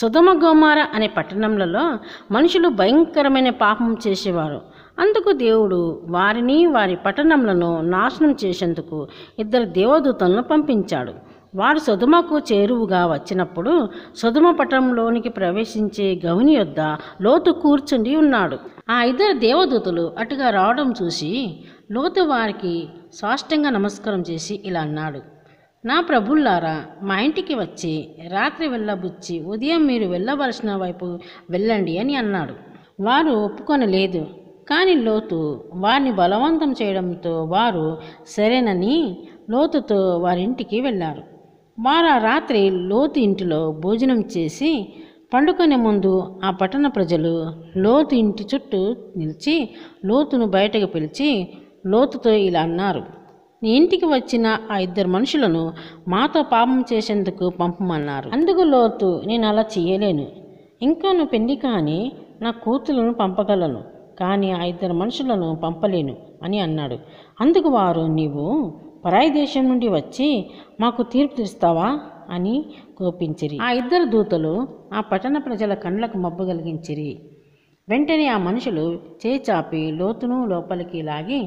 సుధమ గోమార అనే పట్టణంలో మనుషులు భయంకరమైన పాపం చేసేవారు అందుకు దేవుడు వారిని వారి పట్టణములను నాశనం చేసేందుకు ఇద్దరు దేవదూతలను పంపించాడు వారు సుధుమకు చేరువుగా వచ్చినప్పుడు సుధుమ పటంలోనికి ప్రవేశించే గౌని యొద్ద లోతు కూర్చుండి ఉన్నాడు ఆ ఇద్దరు దేవదూతలు అటుగా రావడం చూసి లోతు వారికి సాష్టంగా నమస్కారం చేసి ఇలా అన్నాడు నా ప్రభుల్లారా మా ఇంటికి వచ్చి రాత్రి వెళ్ళబుచ్చి ఉదయం మీరు వెళ్ళవలసిన వైపు వెళ్ళండి అని అన్నాడు వారు ఒప్పుకొనలేదు కానీ లోతు వారిని బలవంతం చేయడంతో వారు సరేనని లోతుతో వారింటికి వెళ్ళారు వారు ఆ రాత్రి లోతు ఇంటిలో భోజనం చేసి పండుకునే ముందు ఆ పట్టణ ప్రజలు లోతు ఇంటి చుట్టూ నిలిచి లోతును బయటకు పిలిచి లోతుతో ఇలా అన్నారు నీ ఇంటికి వచ్చిన ఆ ఇద్దరు మనుషులను మాతో పాపం చేసేందుకు పంపమన్నారు అందుకు లోతు నేను అలా చేయలేను ఇంకా నువ్వు పెళ్లి కానీ నా కూతులను పంపగలను కానీ ఆ ఇద్దరు మనుషులను పంపలేను అని అన్నాడు అందుకు వారు నీవు పరాయి దేశం నుండి వచ్చి మాకు తీర్పు తీస్తావా అని కోపించిరి ఆ ఇద్దరు దూతలు ఆ పట్టణ ప్రజల కండ్లకు మబ్బు కలిగించిరి వెంటనే ఆ మనుషులు చేచాపి లోతును లోపలికి లాగి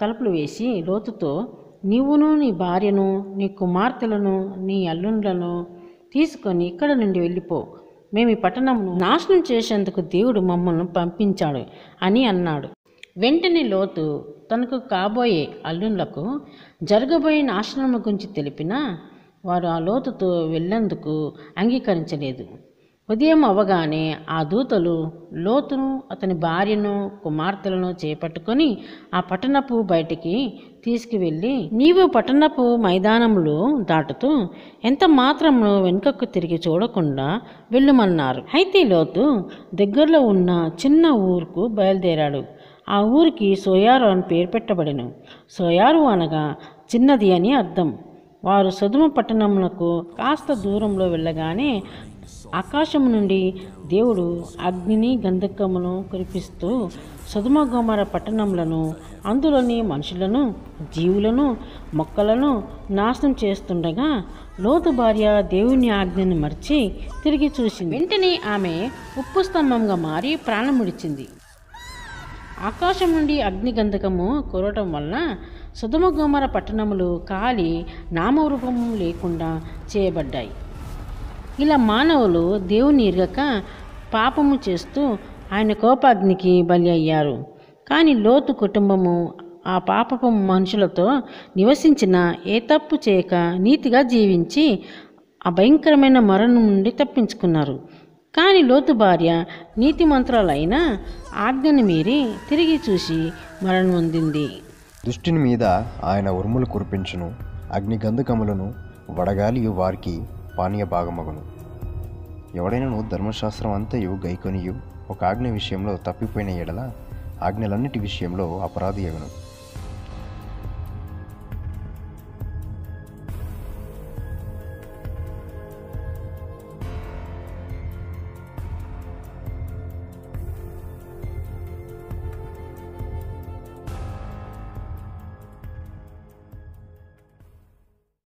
తలుపులు వేసి లోతుతో నీవును నీ భార్యను నీ కుమార్తెలను నీ అల్లుండ్లను తీసుకొని ఇక్కడ నుండి వెళ్ళిపో మేము ఈ పట్టణంను నాశనం చేసేందుకు దేవుడు మమ్మల్ని పంపించాడు అని అన్నాడు వెంటనే లోతు తనకు కాబోయే అల్లులకు జరగబోయే నాశనం గురించి తెలిపినా వారు ఆ లోతుతో వెళ్ళేందుకు అంగీకరించలేదు ఉదయం అవ్వగానే ఆ దూతలు లోతును అతని భార్యను కుమార్తెలను చేపట్టుకొని ఆ పట్టణపు బయటికి తీసుకువెళ్ళి నీవు పట్టణపు మైదానంలో దాటుతూ ఎంత మాత్రము వెనుకకు తిరిగి చూడకుండా వెళ్ళుమన్నారు అయితే లోతు దగ్గరలో ఉన్న చిన్న ఊరుకు బయలుదేరాడు ఆ ఊరికి సోయారు అని పేరు పెట్టబడిను సోయారు అనగా చిన్నది అని అర్థం వారు సదుమ పట్టణమునకు కాస్త దూరంలో వెళ్ళగానే ఆకాశం నుండి దేవుడు అగ్నిని గంధకమును కురిపిస్తూ సుధుమగోమర పట్టణములను అందులోని మనుషులను జీవులను మొక్కలను నాశనం చేస్తుండగా లోతు భార్య దేవుని ఆజ్ఞను మర్చి తిరిగి చూసింది వెంటనే ఆమె ఉప్పు స్తంభంగా మారి ప్రాణముడిచింది ఆకాశం నుండి అగ్ని గంధకము కోరటం వలన సుధుమగోమర పట్టణములు కాలి నామరూపము లేకుండా చేయబడ్డాయి ఇలా మానవులు దేవుని ఎరగక పాపము చేస్తూ ఆయన కోపాగ్నికి బలి అయ్యారు కానీ లోతు కుటుంబము ఆ పాపపు మనుషులతో నివసించిన ఏ తప్పు చేయక నీతిగా జీవించి ఆ భయంకరమైన మరణం నుండి తప్పించుకున్నారు కానీ లోతు భార్య నీతి మంత్రాలైన ఆజ్ఞను మీరి తిరిగి చూసి మరణం పొందింది దుష్టిని మీద ఆయన ఉరుములు కురిపించును అగ్నిగంధకములను వడగాలి వారికి పానీయ భాగమగును ఎవడైనను ధర్మశాస్త్రం అంతయు గైకొనియు ఒక ఆజ్ఞ విషయంలో తప్పిపోయిన ఎడల ఆజ్ఞలన్నిటి విషయంలో అపరాధి అగును